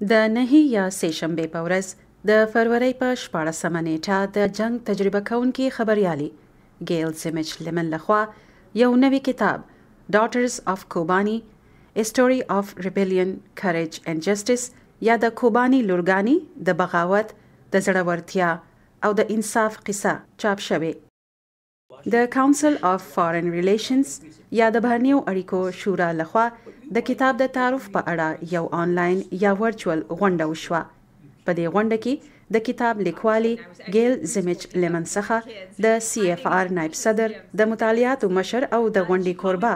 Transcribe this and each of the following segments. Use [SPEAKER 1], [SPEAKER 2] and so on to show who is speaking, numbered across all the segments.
[SPEAKER 1] د نهي یا سېشنبې په ورځ د فروری په شپاړسمه نیټه د جنگ تجربه کوونکي خبریالي ګیل سیمچ لمن لخوا یو نوی کتاب ډاټرز آف کوبانی اسټوري آف ریبیلین کریج اینډ جسټس یا د کوبانی لورګانی د بغاوت د زړورتیا او د انصاف قصه چاپ شوه د کاونسل اف فارن ریلیشنز یا د بهرنیو اړیکو شورا لخوا د کتاب د تعارف په اړه یو آنلاین یا ورچوال غونډه وشوه په دې غونډه کې د کتاب لیکوالي ګیل زمیچ لیمن څخه د سی اف آر نائب صدر د مطالعاتو مشر او د غونډې کوربا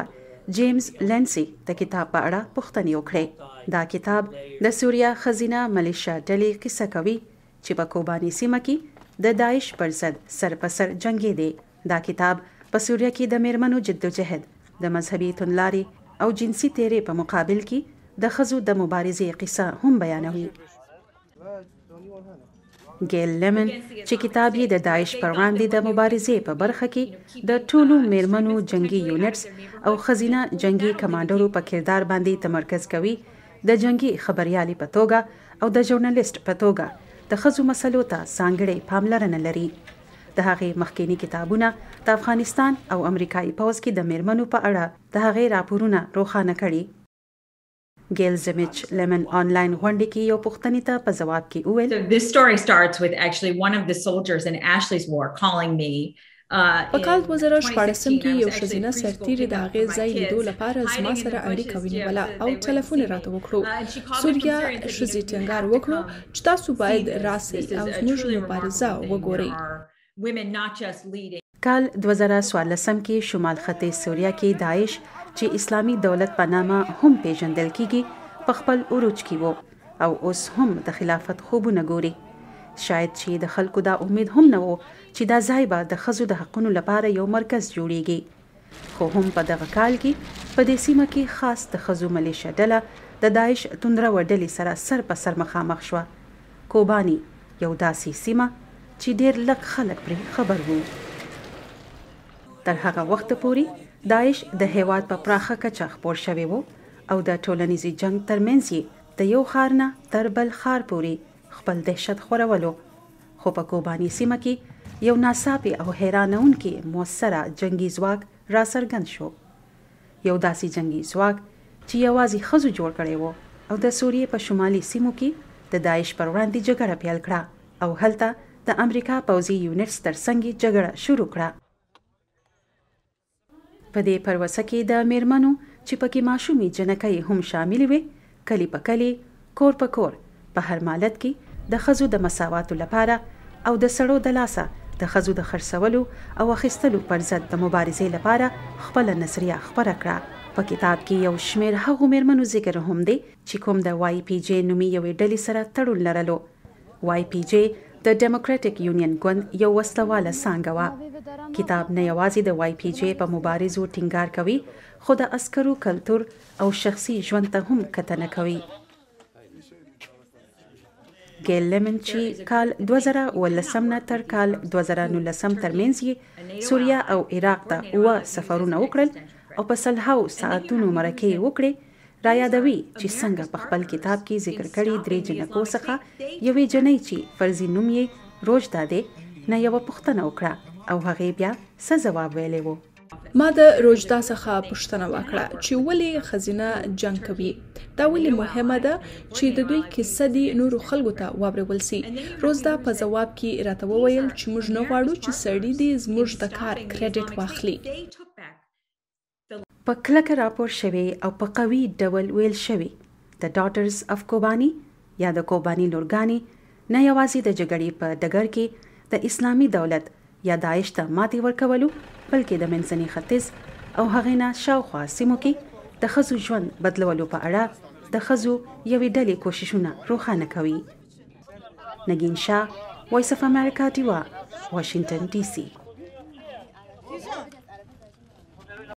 [SPEAKER 1] جیمز لنسی د کتاب په اړه پوښتنې وکړې دا کتاب د سوریا خزینه ملیشیا ډلې کیسه کوي چې په کوبانی سیمه کې د داعش پر ضد سر په سر جنگي دي دا کتاب په سوریه کې د میرمنو جدوجہد د مذهبي تنلاري او جنسي تیرې په مقابل کې د خزو د مبارزې قصه هم بیانوي ګیل لمن چې کتاب یې د داعش پر وړاندې د مبارزې په برخه کې د ټولو میرمنو جنگي یونټس او خزینه جنگي کمانډرو په کردار باندې تمرکز کوي د جنگي خبريالي په توګه او د ژورنالیست په توګه د خزو مسلو ته ځانګړې پاملرنه لري د هغې مخکینی کتابونه د افغانستان او امریکایي پوز کې د میرمنو په اړه د هغې راپورونه روښانه کړي ګیل زمیچ لمن آنلاین غونډې کې یو پوښتنې ته په جواب کې وویل This story starts with actually one of the soldiers in Ashley's war calling me uh, په کال 2014 کې یو شزینه سرتیری د هغې ځای لیدو لپاره زما سره اړیکه ونیوله او ټلیفون راته وکړو uh, سوریا شزې ټینګار وکړو چې تاسو باید راسئ او زموږ مبارزه وګورئ women not just leading کال 2014 کې شمال خطې سوریا کې داعش چې اسلامی دولت په نامه هم پیژندل کیږي په خپل اوروج کې وو او اوس هم د خلافت خوبونه ګوري شاید چې د خلکو دا امید هم نه وو چې دا ځای به د خزو د حقونو لپاره یو مرکز جوړیږي خو هم په دغه کال کې په دې سیمه کې خاص د خزو ملیشه ډله د دا داعش توندره وډلې سره سر په سر مخامخ شوه کوبانی یو داسې سیمه چې ډیر لږ خلک پرې خبر وو تر هغه وخت پورې داعش د هیواد په پراخه کچه خپور شوی وو او د ټولنیزي جنگ ترمنځ یې د یو خار نه تر بل خار پورې خپل دهشت خورولو خو په کوبانی سیمه کې یو ناڅاپي او حیرانونکې موثره جنگي ځواک را څرګند شو یو داسې جنگي ځواک چې یوازې خزو جوړ کړي وو او د سوریې په شمالي سیمو کې د داعش پر وړاندې جګړه پیل کړه او هلته د امریکا پوځي یونټس ترڅنګ جګړه شروع کړه په دې پروسه کې د میرمنو چې پکې ماشومي جنکۍ هم شامل وي کلی په کلی کور په کور په هر مالت کې د خزو د مساواتو لپاره او د سړو د لاسه د خزو د خرڅولو او اخیستلو پر ضد د مبارزې لپاره خپل نظریه خبره کړه په کتاب کې یو شمیر هغو میرمنو ذکر هم دی چې کوم د وای پی جی نومي یوې ډلې سره تړون لرلو وای پی جی د ډیموکراټک یونین ګوند یو وسواله څنګه و کتاب نه یوازې د وای پی جی په مبارزو ټینګار کوي خو د عسکرو کلتور او شخصي ژوند ته هم کتنه کوي ګیل لیمن چې کال 2013 نه تر کال 2019 ترمنځ یې سوریا او عراق ته و سفرونه وکړل او په سلهاو ساعتونو مرکه وکړي را یادوي چې څنګه په خپل کتاب کې ذکر کړي درې جنکو څخه یوې جنۍ چې فرضي نوم یې روج دادې نه یو پښتنه وکړه او هغه بیا څه جواب ویلی وو ما د روجدا څخه پوښتنه وکړه چې ولې خزینه جنگ کوي دا ولې مهمه ده چې د دوی کیسه دی نور خلکو ته وابرول سي روزدا په جواب کې راته وویل چې موږ نه غواړو چې سړی دې زموږ د کار کریډټ واخلي په کلکه راپور شوی او په قوي ډول ویل شوی د ډاټرز اف کوبانی یا د کوبانی لورګانی نه یوازې د جګړې په دګر کې د اسلامي دولت یا داعش ته ماتې ورکولو بلکې د منځني ختیځ او هغې نه شاوخوا سیمو کې د ښځو ژوند بدلولو په اړه د ښځو یوې ډلې کوششونه روښانه کوي نګین شاه وایس اف امریکا دیوا واشنگټن ډي سي